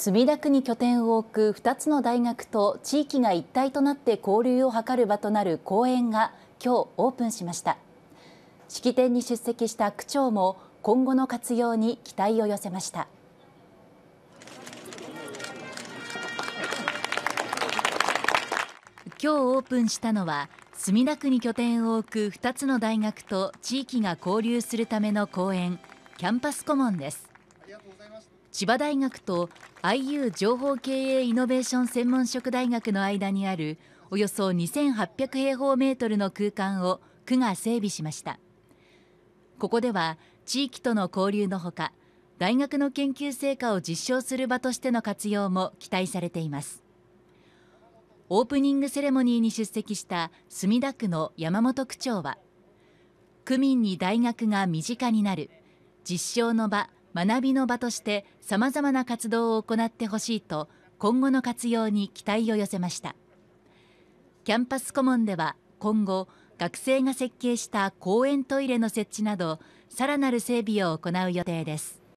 墨田区に拠点を置く2つの大学と地域が一体となって交流を図る場となる公園が今日オープンしました式典に出席した区長も今後の活用に期待を寄せました今日オープンしたのは墨田区に拠点を置く2つの大学と地域が交流するための公園キャンパスコモンです千葉大学と IU 情報経営イノベーション専門職大学の間にあるおよそ2800平方メートルの空間を区が整備しましたここでは地域との交流のほか大学の研究成果を実証する場としての活用も期待されていますオープニングセレモニーに出席した墨田区の山本区長は区民に大学が身近になる実証の場学びの場としてさまざまな活動を行ってほしいと今後の活用に期待を寄せましたキャンパス顧問では今後学生が設計した公園トイレの設置などさらなる整備を行う予定です